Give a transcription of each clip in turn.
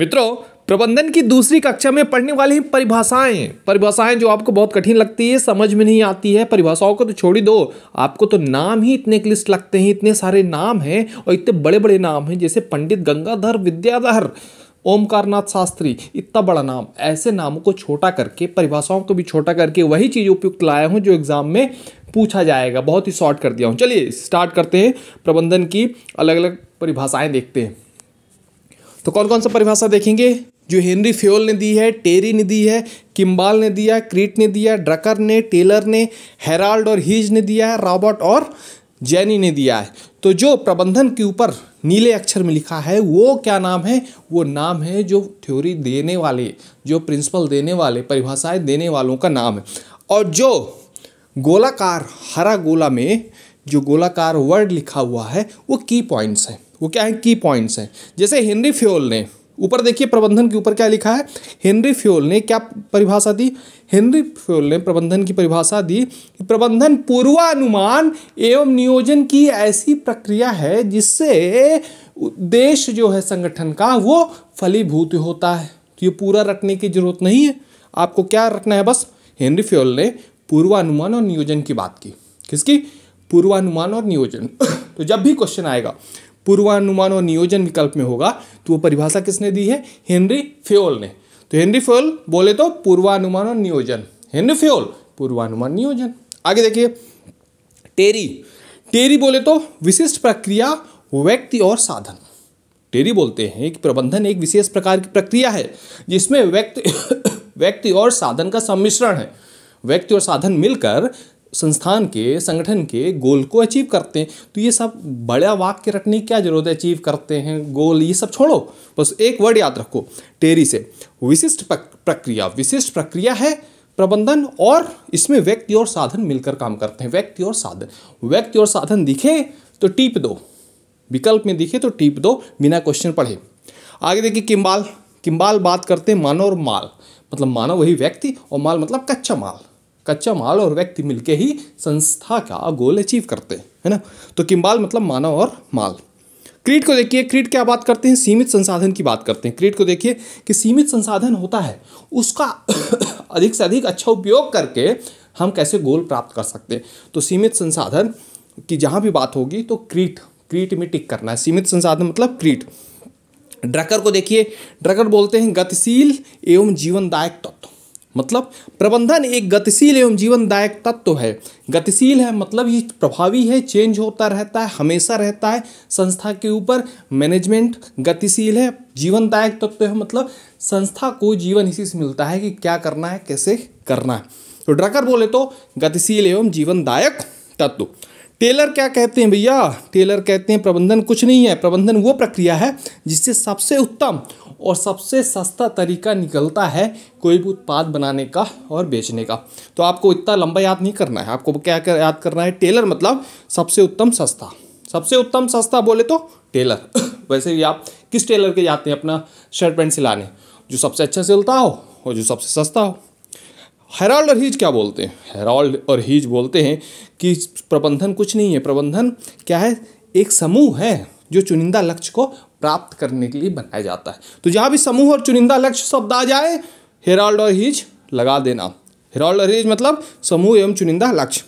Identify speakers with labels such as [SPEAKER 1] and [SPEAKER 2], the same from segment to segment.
[SPEAKER 1] मित्रों प्रबंधन की दूसरी कक्षा में पढ़ने वाली परिभाषाएं परिभाषाएं जो आपको बहुत कठिन लगती है समझ में नहीं आती है परिभाषाओं को तो छोड़ ही दो आपको तो नाम ही इतने क्लिस्ट लगते हैं इतने सारे नाम हैं और इतने बड़े बड़े नाम हैं जैसे पंडित गंगाधर विद्याधर ओमकारनाथ शास्त्री इतना बड़ा नाम ऐसे नामों को छोटा करके परिभाषाओं को भी छोटा करके वही चीज़ उपयुक्त लाया हूँ जो एग्ज़ाम में पूछा जाएगा बहुत ही शॉर्ट कर दिया हूँ चलिए स्टार्ट करते हैं प्रबंधन की अलग अलग परिभाषाएँ देखते हैं तो कौन कौन सा परिभाषा देखेंगे जो हेनरी फ्योल ने दी है टेरी ने दी है किम्बाल ने दिया क्रीट ने दिया ड्रकर ने टेलर ने हेराल्ड और हीज ने दिया है रॉबर्ट और जैनी ने दिया है तो जो प्रबंधन के ऊपर नीले अक्षर में लिखा है वो क्या नाम है वो नाम है जो थ्योरी देने वाले जो प्रिंसिपल देने वाले परिभाषाएं देने वालों का नाम है और जो गोलाकार हरा गोला में जो गोलाकार वर्ड लिखा हुआ है वो की पॉइंट्स हैं वो क्या है की पॉइंट्स हैं जैसे हेनरी फ्योल ने ऊपर देखिए प्रबंधन के ऊपर क्या लिखा है हेनरी फ्योल ने क्या परिभाषा दी हेनरी फ्योल ने प्रबंधन की परिभाषा दी कि प्रबंधन पूर्वानुमान एवं नियोजन की ऐसी प्रक्रिया है जिससे देश जो है संगठन का वो फलीभूत होता है तो ये पूरा रटने की जरूरत नहीं है आपको क्या रखना है बस हेनरी फ्योल ने पूर्वानुमान और नियोजन की बात की किसकी पूर्वानुमान और नियोजन तो जब भी क्वेश्चन आएगा पूर्वानुमान और नियोजन विकल्प में होगा तो वो परिभाषा किसने दी है हेनरी फ्योल ने तो हेनरी फ्योल बोले तो पूर्वानुमान और नियोजन हेनरी फ्योल पूर्वानुमान नियोजन आगे देखिए टेरी टेरी बोले तो विशिष्ट प्रक्रिया व्यक्ति और साधन टेरी बोलते हैं कि प्रबंधन एक विशेष प्रकार की प्रक्रिया है जिसमें व्यक्ति व्यक्ति और साधन का सम्मिश्रण है व्यक्ति और साधन मिलकर संस्थान के संगठन के गोल को अचीव करते हैं तो ये सब बड़ा वाक्य रखने की क्या जरूरत है अचीव करते हैं गोल ये सब छोड़ो बस एक वर्ड याद रखो टेरी से विशिष्ट प्रक्रिया विशिष्ट प्रक्रिया है प्रबंधन और इसमें व्यक्ति और साधन मिलकर काम करते हैं व्यक्ति और साधन व्यक्ति और साधन दिखे तो टीप दो विकल्प में दिखे तो टीप दो बिना क्वेश्चन पढ़े आगे देखिए किम्बाल किम्बाल बात करते हैं मानव और माल मतलब मानव वही व्यक्ति और माल मतलब कच्चा माल कच्चा माल और व्यक्ति मिलके ही संस्था का गोल अचीव करते हैं है ना तो किम्बाल मतलब मानव और माल क्रीट को देखिए क्रीट क्या बात करते हैं सीमित संसाधन की बात करते हैं क्रीट को देखिए कि सीमित संसाधन होता है उसका अधिक से अधिक अच्छा उपयोग करके हम कैसे गोल प्राप्त कर सकते हैं तो सीमित संसाधन की जहाँ भी बात होगी तो क्रीट क्रीट में टिक करना है सीमित संसाधन मतलब क्रीट ड्रकर को देखिए ड्रकर बोलते हैं गतिशील एवं जीवनदायक तत्व मतलब प्रबंधन एक गतिशील एवं जीवनदायक तत्व है गतिशील है मतलब ये प्रभावी है चेंज होता रहता है हमेशा रहता है संस्था के ऊपर मैनेजमेंट गतिशील है जीवनदायक तत्व है मतलब संस्था को जीवन इसी से मिलता है कि क्या करना है कैसे करना है तो ड्रकर बोले तो गतिशील एवं जीवनदायक तत्व टेलर क्या कहते हैं भैया टेलर कहते हैं प्रबंधन कुछ नहीं है प्रबंधन वो प्रक्रिया है जिससे सबसे उत्तम और सबसे सस्ता तरीका निकलता है कोई भी उत्पाद बनाने का और बेचने का तो आपको इतना लंबा याद नहीं करना है आपको क्या कर, याद करना है टेलर मतलब सबसे उत्तम सस्ता सबसे उत्तम सस्ता बोले तो टेलर वैसे भी आप किस टेलर के जाते हैं अपना शर्ट पैंट सिलाने जो सबसे अच्छा सिलता हो और जो सबसे सस्ता हो हेराल्ड और हीज क्या बोलते हैं हेराल्ड और हीज बोलते हैं कि प्रबंधन कुछ नहीं है प्रबंधन क्या है एक समूह है जो चुनिंदा लक्ष्य को प्राप्त करने के लिए बनाया जाता है तो जहाँ भी समूह और चुनिंदा लक्ष्य शब्द आ जाए हेराल्ड और हीज लगा देना हेराल्ड और हीज मतलब समूह एवं चुनिंदा लक्ष्य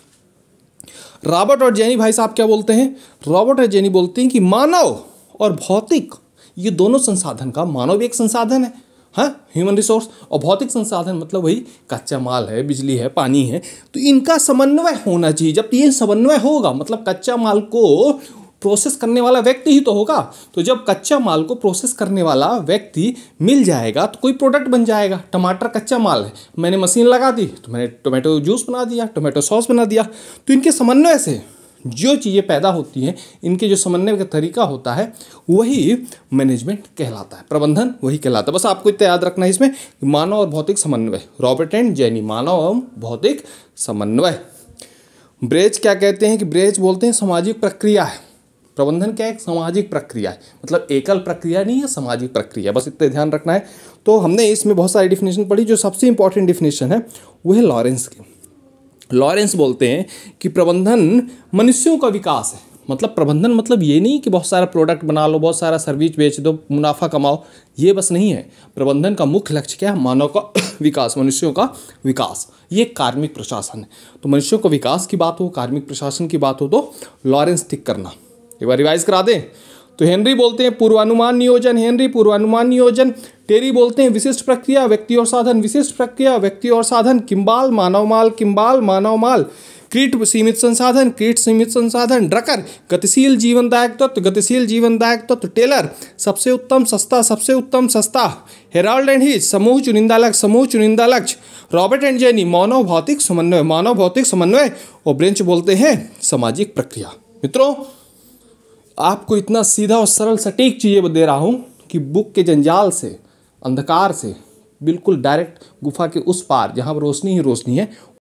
[SPEAKER 1] रॉबर्ट और जैनी भाई साहब क्या बोलते हैं रॉबर्ट और जैनी बोलते हैं कि मानव और भौतिक ये दोनों संसाधन का मानव एक संसाधन है हाँ ह्यूमन रिसोर्स और भौतिक संसाधन मतलब वही कच्चा माल है बिजली है पानी है तो इनका समन्वय होना चाहिए जब ये समन्वय होगा मतलब कच्चा माल को प्रोसेस करने वाला व्यक्ति ही तो होगा तो जब कच्चा माल को प्रोसेस करने वाला व्यक्ति मिल जाएगा तो कोई प्रोडक्ट बन जाएगा टमाटर कच्चा माल है मैंने मशीन लगा दी तो मैंने टोमेटो जूस बना दिया टोमेटो सॉस बना दिया तो इनके समन्वय से जो चीज़ें पैदा होती हैं इनके जो समन्वय का तरीका होता है वही मैनेजमेंट कहलाता है प्रबंधन वही कहलाता है बस आपको इतना याद रखना है इसमें मानव और भौतिक समन्वय रॉबर्ट एंड जैनी मानव एवं भौतिक समन्वय ब्रेज क्या कहते हैं कि ब्रेज बोलते हैं सामाजिक प्रक्रिया है प्रबंधन क्या है सामाजिक प्रक्रिया है मतलब एकल प्रक्रिया नहीं है सामाजिक प्रक्रिया बस इतना ध्यान रखना है तो हमने इसमें बहुत सारी डिफिनेशन पढ़ी जो सबसे इंपॉर्टेंट डिफिनेशन है वह है लॉरेंस की लॉरेंस बोलते हैं कि प्रबंधन मनुष्यों का विकास है मतलब प्रबंधन मतलब ये नहीं कि बहुत सारा प्रोडक्ट बना लो बहुत सारा सर्विस बेच दो मुनाफा कमाओ ये बस नहीं है प्रबंधन का मुख्य लक्ष्य क्या है मानव का विकास मनुष्यों का विकास ये कार्मिक प्रशासन है तो मनुष्यों का विकास की बात हो कार्मिक प्रशासन की बात हो तो लॉरेंस टिक करना एक बार रिवाइज करा दें तो हेनरी बोलते हैं पूर्वानुमान नियोजन हेनरी पूर्वानुमान नियोजन टेरी बोलते हैं विशिष्ट प्रक्रिया व्यक्ति और साधन विशिष्ट प्रक्रिया व्यक्ति और साधन किम्बाल मानव माल किम्बाल मानव माल क्रीट सीमित संसाधन क्रीट सीमित संसाधन ड्रकर गतिशील जीवनदायक तत्व गतिशील जीवनदायक तत्व टेलर सबसे उत्तम सस्ता सबसे उत्तम सस्ता हेराल्ड एंड हिज समूह चुनिंदा लक्ष्य समूह चुनिंदा लक्ष्य रॉबर्ट एंड जेनी मानव भौतिक समन्वय मानव भौतिक समन्वय और ब्रेंच बोलते हैं सामाजिक प्रक्रिया मित्रों आपको इतना सीधा और सरल सटीक चीज़ें दे रहा हूँ कि बुक के जंजाल से अंधकार से बिल्कुल डायरेक्ट गुफा के उस पार जहाँ रोशनी ही रोशनी है